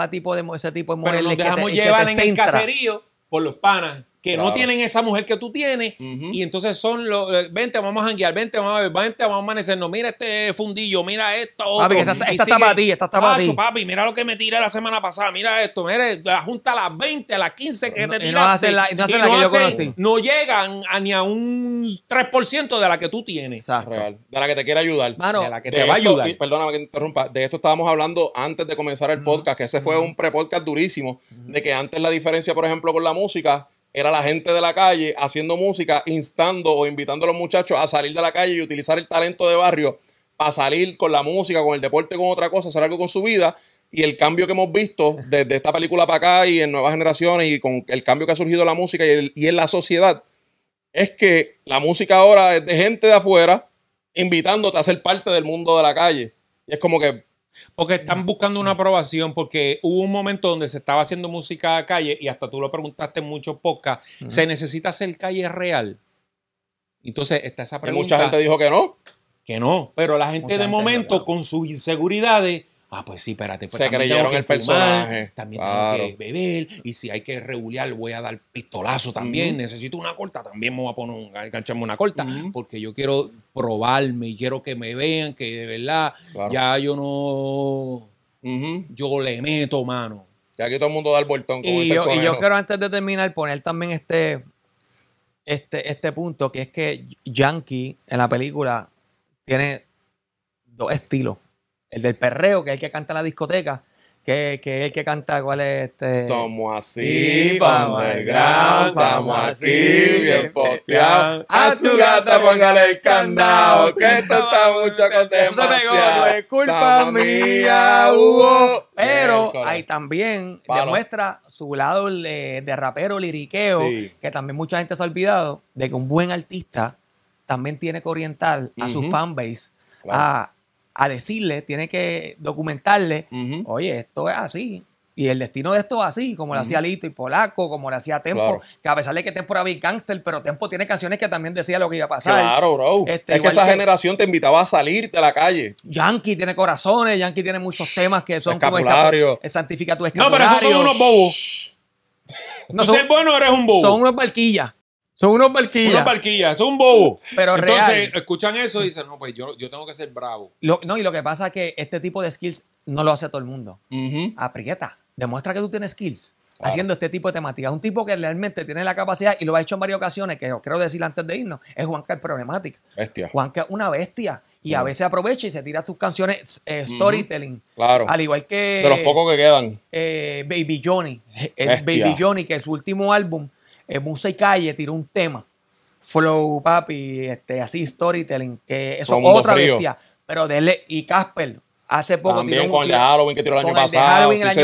tipo de, ese tipo de mujer Pero nos dejamos que llevar en el caserío por los panas que no tienen esa mujer que tú tienes y entonces son los vente vamos a janguear vente vamos a ver vente vamos a amanecernos mira este fundillo mira esto esta, esta, está para ti esta está para ti papi mira lo que me tiré la semana pasada mira esto mira la junta a las 20 a las 15 que no, te tiraste no que yo conocí no llegan a ni a un 3% de la que tú tienes de la que te quiere ayudar de la que te va a ayudar perdóname que te interrumpa de esto estábamos hablando antes de comenzar el podcast que ese fue un pre-podcast durísimo de que antes la diferencia por ejemplo con la música era la gente de la calle haciendo música, instando o invitando a los muchachos a salir de la calle y utilizar el talento de barrio para salir con la música, con el deporte, con otra cosa, hacer algo con su vida. Y el cambio que hemos visto desde esta película para acá y en nuevas generaciones y con el cambio que ha surgido en la música y, y en la sociedad es que la música ahora es de gente de afuera invitándote a ser parte del mundo de la calle. Y es como que porque están buscando una aprobación, porque hubo un momento donde se estaba haciendo música de calle, y hasta tú lo preguntaste en muchos podcasts, ¿se necesita hacer calle real? Entonces está esa pregunta. mucha gente dijo que no. Que no, pero la gente de momento, con sus inseguridades, ah, pues sí, espérate. Pues se creyeron el personaje. También tengo que beber. Y si hay que regular, voy a dar pistolazo también. Necesito una corta, también me voy a poner una corta. Porque yo quiero probarme y quiero que me vean que de verdad ya yo no. Yo le meto mano. Ya que todo el mundo da el vueltón con y yo, y yo quiero antes de terminar poner también este, este, este punto, que es que Yankee en la película tiene dos estilos el del perreo, que es el que canta en la discoteca. Que, que es el que canta, ¿cuál es este? Somos así, vamos al gran, vamos así, bien posteado. A su gata póngale el candado, que esto está mucho con Eso se pegó, no es culpa mía, uh, Hugo. Pero ahí también demuestra su lado de, rapero, liriqueo, que también mucha gente se ha olvidado de que un buen artista también tiene que orientar a su fanbase a a decirle, tiene que documentarle, oye, esto es así. Y el destino de esto es así, como lo hacía Lito y Polaco, como lo hacía Tempo, que a pesar de que Tempo era Big pero Tempo tiene canciones que también decía lo que iba a pasar. Claro, bro. Este, es que esa generación te invitaba a salirte a la calle. Yankee tiene corazones, Yankee tiene muchos temas que son como el, santifica tu escapulario. No, pero esos son unos bobos. No, son, bueno eres un bobo. Son unos barquillas. Son unos barquillas. Unos barquillas, son un bobo. Pero Entonces, escuchan eso y dicen, no, pues yo, tengo que ser bravo. no, y lo que pasa es que este tipo de skills no lo hace todo el mundo. Aprieta. Demuestra que tú tienes skills haciendo este tipo de temáticas. Un tipo que realmente tiene la capacidad y lo ha hecho en varias ocasiones, que os quiero decir antes de irnos, es Juan el Problemática. Bestia. Juanca es una bestia y a veces aprovecha y se tira tus canciones eh, storytelling. Claro. Al igual que De los pocos que quedan. Eh, Baby Johnny. Baby Johnny, que su último álbum en eh, Musa y Calle tiró un tema. Flow, papi, este, así storytelling, que eso es otra bestia. Pero dele y Casper, Hace poco También con el de Halloween que tiró el año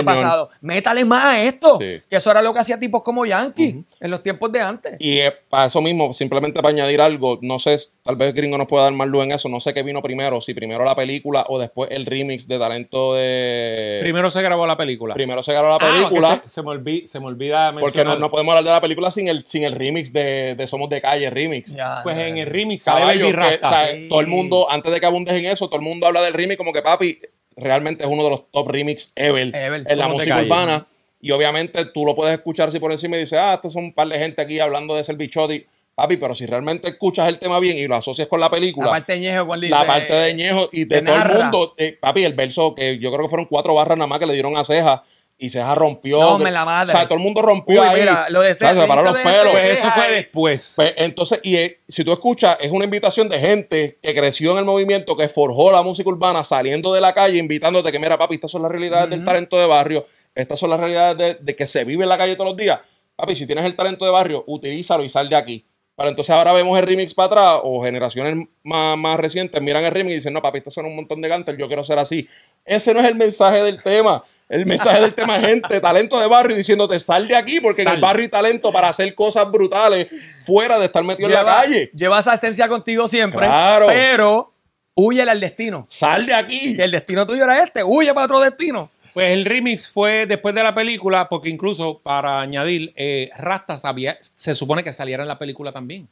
pasado. Métale más a esto. Que eso era lo que hacía tipos como Yankee en los tiempos de antes. Y eh, para eso mismo, simplemente para añadir algo, no sé Tal vez gringo nos pueda dar más luz en eso. No sé qué vino primero, si primero la película o después el remix de talento de. Primero se grabó la película. Primero se grabó la ah, película. Ah, se, me olvida, se me mencionar. Porque no, podemos hablar de la película sin el, sin el remix de, Somos de Calle Remix. pues en el remix Todo el mundo, antes de que abundes en eso, todo el mundo habla del remix como que papi, realmente es uno de los top remix ever, en la música urbana. Y obviamente tú lo puedes escuchar si por encima y dices, ah, estos son un par de gente aquí hablando de ser bichoti Papi, pero si realmente escuchas el tema bien y lo asocias con la película. La parte de Ñejo, La parte de Ñejo y de todo el mundo. Eh, papi, el verso que yo creo que fueron cuatro barras nada más que le dieron a Ceja y Ceja rompió. No, la madre. O sea, todo el mundo rompió ahí. Mira, lo de Se los pelos. eso fue después. Pues, entonces, y eh, si tú escuchas, es una invitación de gente que creció en el movimiento, que forjó la música urbana saliendo de la calle, invitándote que, mira, papi, estas son las realidades del talento de barrio, estas son las realidades de que se vive en la calle todos los días. Papi, si tienes el talento de barrio, utilízalo y sal de aquí. Pero entonces ahora vemos el remix para atrás o generaciones más, recientes miran el remix y dicen, no, papi, esto son un montón de gánter, yo quiero ser así. Ese no es el mensaje del tema. El mensaje del tema es gente, talento de barrio, diciéndote, sal de aquí, porque en el barrio hay talento para hacer cosas brutales fuera de estar metido en la calle. Llevas esa esencia contigo siempre, claro. pero huye al destino. Sal de aquí. el destino tuyo era este, huye para otro destino. Pues el remix fue después de la película, porque incluso, para añadir, eh, Rasta se supone que saliera en la película también.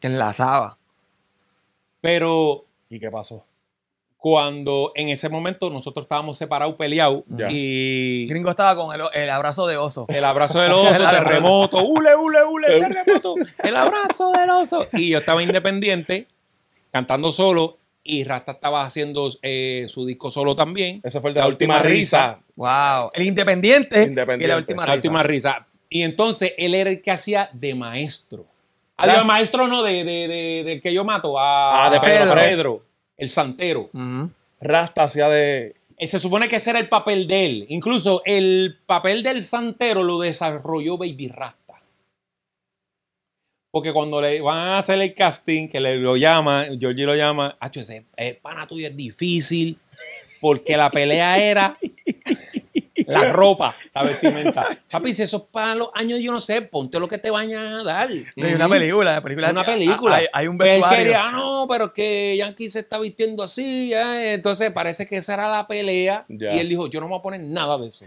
enlazaba. Pero ¿Y qué pasó? cuando en ese momento nosotros estábamos separados, peleados, y Gringo estaba con el, abrazo de oso. el abrazo del oso, terremoto, ule, ule, hule, terremoto, el abrazo del oso. Y yo estaba independiente, cantando solo, y Rasta estaba haciendo eh, su disco solo también. Ese fue el de la, última, risa. Wow. El independiente, la última risa. Y entonces él era el que hacía de maestro. Ah, de maestro no, del que yo mato. A, ah, Pedro. el santero. Rasta hacía de. Eh, se supone que ese era el papel de él. Incluso el papel del santero lo desarrolló Baby Rasta. Porque cuando le van a hacer el casting, que le, lo llama, Georgie lo llama, Hacho, ese eh, pana tuyo es difícil, porque la pelea era la ropa, la vestimenta. Papi, si eso es para los años, yo no sé, ponte lo que te vayan a dar. Es una película, la Una película. Hay, un pues vestuario. Él quería, ah, no, pero que Yankee se está vistiendo así, eh". entonces parece que esa era la pelea. Y él dijo, yo no me voy a poner nada de eso.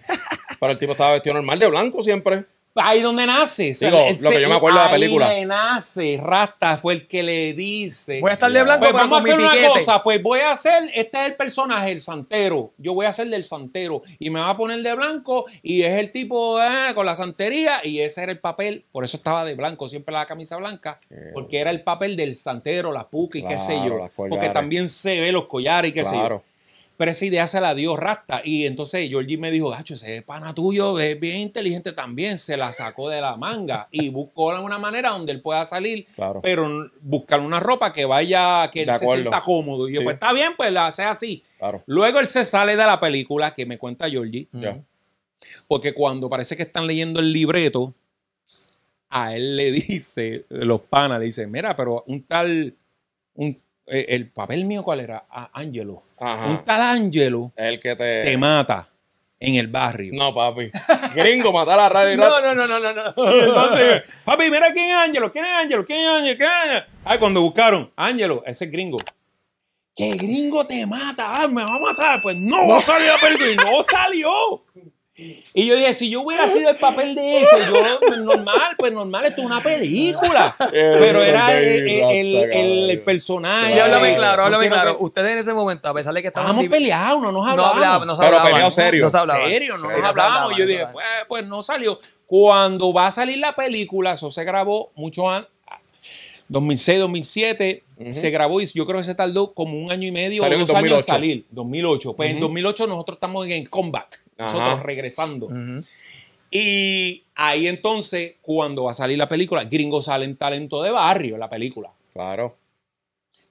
pero el tipo estaba vestido normal de blanco siempre ahí donde nace. lo que yo me acuerdo de la película. Ahí nace, Rasta fue el que le dice. Voy a estar de blanco, pues vamos a hacer una cosa, pues voy a hacer, este es el personaje, el santero. Yo voy a hacer del santero y me va a poner de blanco y es el tipo ah, con la santería y ese era el papel, por eso estaba de blanco, siempre la camisa blanca, porque era el papel del santero, la puca y qué sé yo, porque también se ve los collares y qué sé yo. Pero esa idea se la dio Rasta. Y entonces Georgie me dijo, gacho, ese pana tuyo es bien inteligente también. Se la sacó de la manga y buscó una manera donde él pueda salir, pero buscar una ropa que vaya, que él se sienta cómodo. Y yo, pues está bien, pues la hace así. Luego él se sale de la película que me cuenta Georgie. Porque cuando parece que están leyendo el libreto, a él le dice, los panas le dicen, mira, pero un tal, eh, el papel mío, ¿cuál era? A Angelo un tal Angelo el que te... mata en el barrio. No, papi. Gringo, mata a la radio. no, no, no, no, no, no. entonces, papi, mira quién es Ángelo, quién es Ángelo, quién es Ángelo, quién es Ay, cuando buscaron, Ángelo, ese es gringo. qué gringo te mata, ah, me va a matar. Pues no, no salió la película no salió. Y yo dije, si yo hubiera sido el papel de ese, yo, pues, normal, pues normal, esto es una película. Eh, Pero era el, el, el, personaje. Yo háblame claro, háblame claro. Ustedes en ese momento, a pesar de que estábamos. peleados, no nos hablábamos. No hablábamos, nos hablábamos. Pero peleados serio. no nos hablábamos. Yo dije, pues, pues no salió. Cuando va a salir la película, eso se grabó mucho antes. 2006, 2007, se grabó y yo creo que se tardó como un año y medio o dos años en salir. 2008. Pues en 2008 nosotros estamos en comeback nosotros regresando. Y ahí entonces, cuando va a salir la película, Gringo sale en talento de barrio, la película. Claro.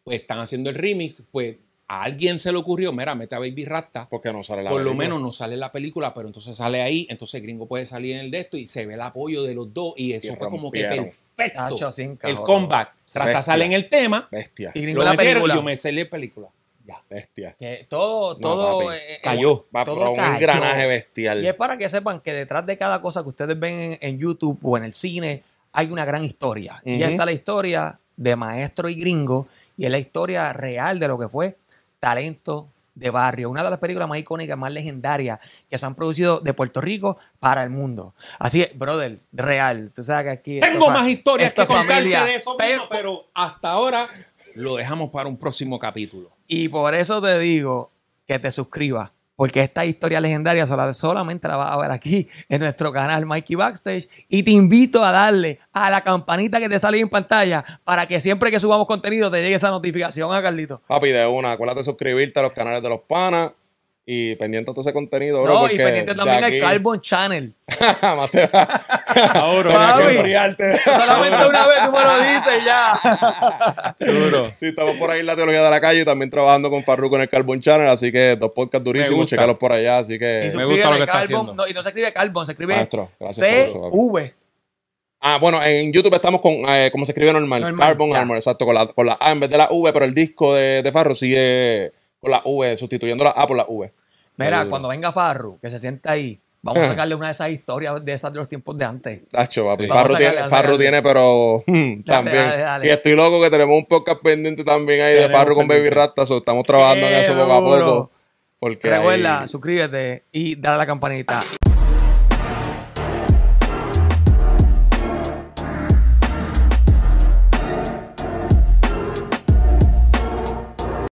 Pues están haciendo el remix, pues a alguien se le ocurrió, mira, mete a Baby Rasta. Porque no sale la Por lo menos no sale la película, pero entonces sale ahí, entonces Gringo puede salir en el de esto y se ve el apoyo de los dos y eso fue como que perfecto. el comeback. Rasta sale en el tema. Bestia. Y Gringo la Y yo me sale la película. Ya, bestia. Que todo, todo eh, eh, cayó. Va eh, todo un engranaje bestial. Y es para que sepan que detrás de cada cosa que ustedes ven en, YouTube o en el cine hay una gran historia. Y ya está la historia de maestro y gringo y es la historia real de lo que fue talento de barrio, una de las películas más icónicas, más legendarias que se han producido de Puerto Rico para el mundo. Así es, brother, real. Tú sabes que aquí. Tengo más historias que contarte de eso, pero hasta ahora lo dejamos para un próximo capítulo. Y por eso te digo que te suscribas, porque esta historia legendaria solamente la vas a ver aquí en nuestro canal Mikey Backstage. Y te invito a darle a la campanita que te sale en pantalla para que siempre que subamos contenido te llegue esa notificación a ¿ah, Carlito. Papi, de una, acuérdate de suscribirte a los canales de los panas. Y pendiente a todo ese contenido, bro. No, y pendiente también al Carbon Channel. auro Solamente una vez tú me lo dices ya. Duro. Sí, estamos por ahí en la teología de la calle y también trabajando con Farruko en el Carbon Channel. Así que dos podcasts durísimos, checalos por allá. Así que me gusta lo que está haciendo. No, y no se escribe Carbon, se escribe C-V. Ah, bueno, en YouTube estamos con, eh, como se escribe normal, Carbon Armor, exacto, con la, con la A en vez de la V, pero el disco de, de Farro sigue con la V, sustituyendo la A por la V. Mira, cuando venga Farru, que se sienta ahí, vamos a sacarle una de esas historias de esas de los tiempos de antes. Tacho, Farru, tiene, pero también. Y estoy loco que tenemos un podcast pendiente también ahí de Farru con Baby Rasta. estamos trabajando en eso poco a poco. Recuerda, suscríbete y dale a la campanita.